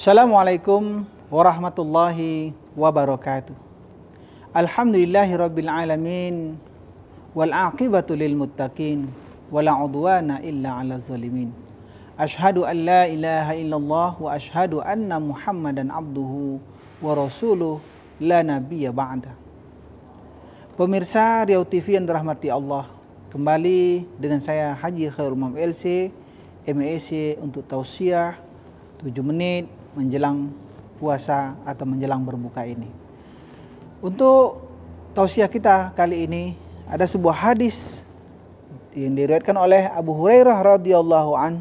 Assalamualaikum warahmatullahi wabarakatuh. Alhamdulillahi rabbil alamin wal aqibatu lil muttaqin wala udwana illa 'ala zalimin. Ashhadu an la ilaha illallah wa ashhadu anna Muhammadan abduhu wa rasuluh la nabiyya ba'da. Pemirsa Riau TV yang dirahmati Allah, kembali dengan saya Haji Khairul Umam LC, MAC e untuk tausiah 7 menit menjelang puasa atau menjelang berbuka ini. Untuk tausiah kita kali ini ada sebuah hadis yang diriwayatkan oleh Abu Hurairah radhiyallahu an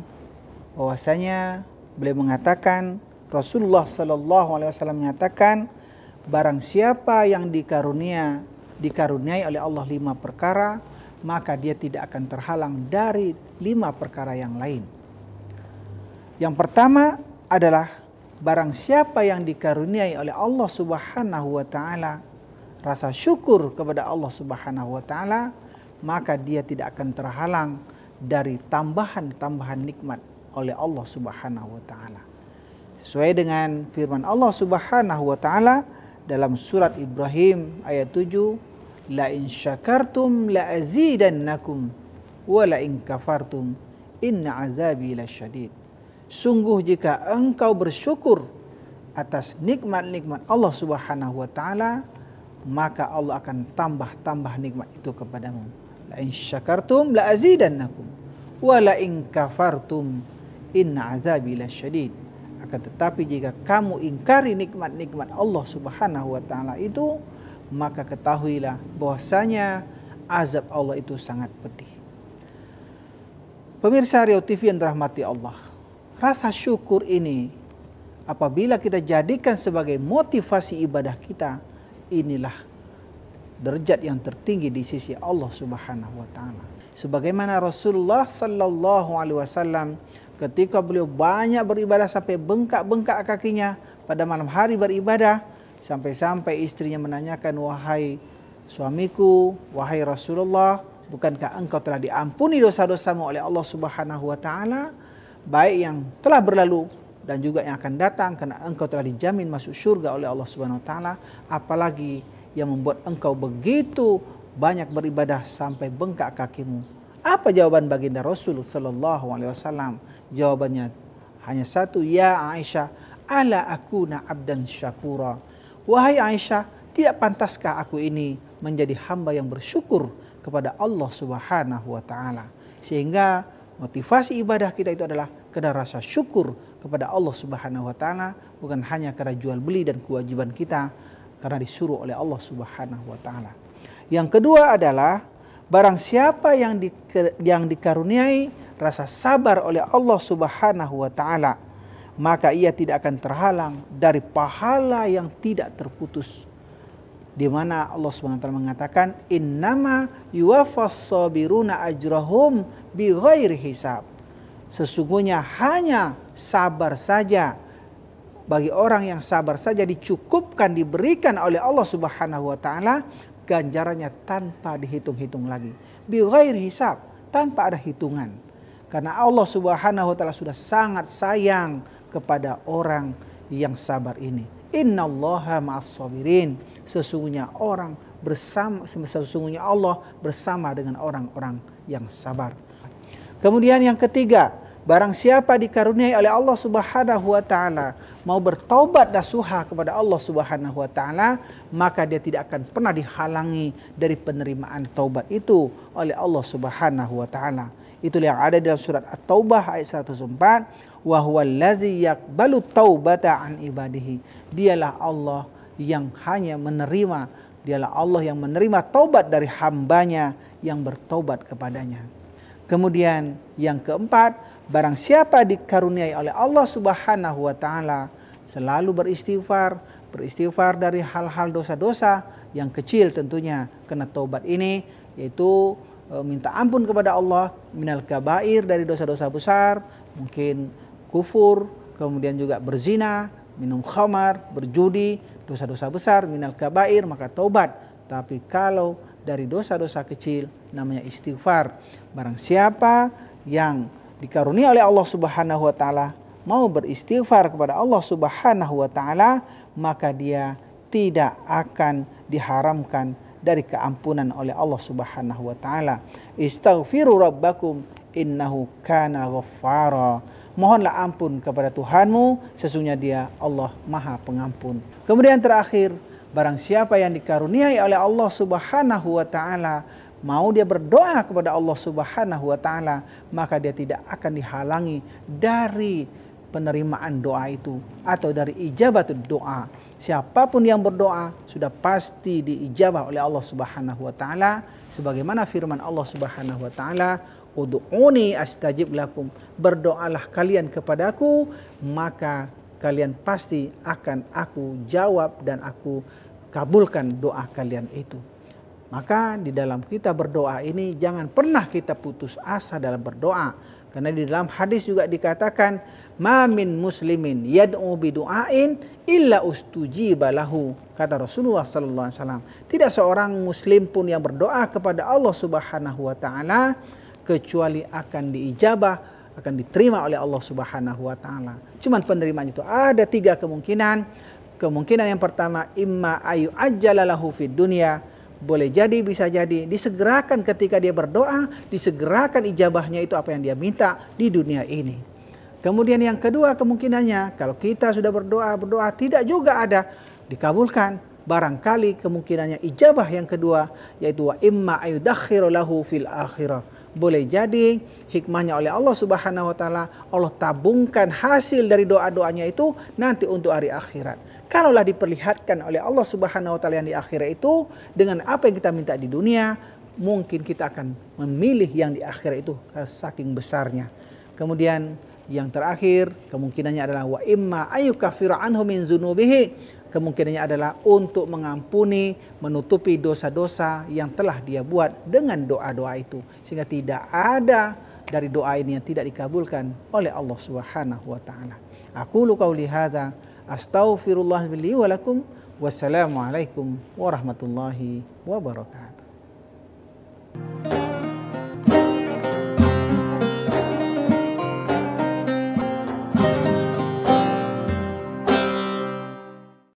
bahwasanya beliau mengatakan Rasulullah shallallahu alaihi wasallam menyatakan barang siapa yang dikarunia dikaruniai oleh Allah lima perkara maka dia tidak akan terhalang dari lima perkara yang lain. Yang pertama adalah barang siapa yang dikaruniai oleh Allah Subhanahu wa taala rasa syukur kepada Allah Subhanahu wa taala maka dia tidak akan terhalang dari tambahan-tambahan nikmat oleh Allah Subhanahu wa taala. Sesuai dengan firman Allah Subhanahu wa taala dalam surat Ibrahim ayat 7, la in syakartum la azidannakum wa la in kafartum inna azabi lasyadid. Sungguh jika engkau bersyukur atas nikmat-nikmat Allah Subhanahu wa taala, maka Allah akan tambah-tambah nikmat itu kepadamu. La in syakartum la azidannakum wa la in kafartum inna azabi lasyadid. Akan tetapi jika kamu ingkari nikmat-nikmat Allah Subhanahu wa taala itu, maka ketahuilah bahwasanya azab Allah itu sangat pedih. Pemirsa Rio TV yang dirahmati Allah rasa syukur ini apabila kita jadikan sebagai motivasi ibadah kita, inilah derajat yang tertinggi di sisi Allah Subhanahu wa taala. Sebagaimana Rasulullah sallallahu alaihi wasallam ketika beliau banyak beribadah sampai bengkak-bengkak kakinya pada malam hari beribadah sampai-sampai istrinya menanyakan wahai suamiku, wahai Rasulullah, bukankah engkau telah diampuni dosa-dosamu oleh Allah Subhanahu wa taala? baik yang telah berlalu dan juga yang akan datang karena engkau telah dijamin masuk surga oleh Allah Subhanahu wa taala apalagi yang membuat engkau begitu banyak beribadah sampai bengkak kakimu apa jawaban baginda Rasul sallallahu alaihi wasallam jawabannya hanya satu ya Aisyah ala aku na abdan syakura wahai Aisyah tidak pantaskah aku ini menjadi hamba yang bersyukur kepada Allah Subhanahu wa taala sehingga motivasi ibadah kita itu adalah karena rasa syukur kepada Allah Subhanahu wa taala bukan hanya karena jual beli dan kewajiban kita karena disuruh oleh Allah Subhanahu wa taala. Yang kedua adalah barang siapa yang di, yang dikaruniai rasa sabar oleh Allah Subhanahu wa taala maka ia tidak akan terhalang dari pahala yang tidak terputus di mana Allah SWT mengatakan innama yuwaffas sabiruna ajrahum bighairi hisab Sesungguhnya hanya sabar saja bagi orang yang sabar saja dicukupkan diberikan oleh Allah Subhanahu wa taala ganjarannya tanpa dihitung-hitung lagi. Bi hisab, tanpa ada hitungan. Karena Allah Subhanahu wa taala sudah sangat sayang kepada orang yang sabar ini. Innallaha ma'as sabirin. Sesungguhnya orang bersama sesungguhnya Allah bersama dengan orang-orang yang sabar. Kemudian yang ketiga, Barang siapa dikaruniai oleh Allah Subhanahu wa taala mau bertobat nasuha kepada Allah Subhanahu wa taala, maka dia tidak akan pernah dihalangi dari penerimaan taubat itu oleh Allah Subhanahu wa taala. Itulah yang ada dalam surat At-Taubah ayat 104, wa huwallazi yaqbalu taubata an ibadihi. Dialah Allah yang hanya menerima, dialah Allah yang menerima taubat dari hambanya yang bertobat kepadanya. Kemudian yang keempat, barang siapa dikaruniai oleh Allah Subhanahu wa taala selalu beristighfar, beristighfar dari hal-hal dosa-dosa yang kecil tentunya kena taubat ini yaitu e, minta ampun kepada Allah minal kabair dari dosa-dosa besar, mungkin kufur, kemudian juga berzina, minum khamar, berjudi, dosa-dosa besar minal kabair maka taubat. Tapi kalau dari dosa-dosa kecil namanya istighfar. Barang siapa yang dikaruniai oleh Allah Subhanahu wa taala mau beristighfar kepada Allah Subhanahu wa taala, maka dia tidak akan diharamkan dari keampunan oleh Allah Subhanahu wa taala. Istaghfiru rabbakum innahu kana ghaffara. Mohonlah ampun kepada Tuhanmu, sesungguhnya Dia Allah Maha Pengampun. Kemudian terakhir, Barang siapa yang dikaruniai oleh Allah Subhanahu wa taala, mau dia berdoa kepada Allah Subhanahu wa taala, maka dia tidak akan dihalangi dari penerimaan doa itu atau dari ijabat doa. Siapapun yang berdoa sudah pasti diijabah oleh Allah Subhanahu wa taala sebagaimana firman Allah Subhanahu wa taala, Udu'uni astajib lakum." Berdoalah kalian kepadaku, maka kalian pasti akan aku jawab dan aku kabulkan doa kalian itu. Maka di dalam kita berdoa ini jangan pernah kita putus asa dalam berdoa. Karena di dalam hadis juga dikatakan, "Mamin muslimin yad'u bidu'ain illa ustujiba lahu." Kata Rasulullah sallallahu alaihi wasallam, tidak seorang muslim pun yang berdoa kepada Allah Subhanahu wa taala kecuali akan diijabah akan diterima oleh Allah Subhanahu wa taala. Cuman penerimaannya itu ada tiga kemungkinan. Kemungkinan yang pertama imma ayu ajalalahu fid dunia boleh jadi bisa jadi disegerakan ketika dia berdoa, disegerakan ijabahnya itu apa yang dia minta di dunia ini. Kemudian yang kedua kemungkinannya kalau kita sudah berdoa berdoa tidak juga ada dikabulkan barangkali kemungkinannya ijabah yang kedua yaitu wa imma ayudakhiru lahu fil akhirah boleh jadi hikmahnya oleh Allah Subhanahu wa taala Allah tabungkan hasil dari doa-doanya itu nanti untuk hari akhirat. Kalaulah diperlihatkan oleh Allah Subhanahu wa taala yang di akhirat itu dengan apa yang kita minta di dunia, mungkin kita akan memilih yang di akhirat itu saking besarnya. Kemudian yang terakhir kemungkinannya adalah wa imma ayyukafiru anhu min dzunubihi kemungkinannya adalah untuk mengampuni, menutupi dosa-dosa yang telah dia buat dengan doa-doa itu. Sehingga tidak ada dari doa ini yang tidak dikabulkan oleh Allah Subhanahu wa taala. Aku lu qauli hadza astaghfirullah li wa lakum wassalamualaikum warahmatullahi wabarakatuh.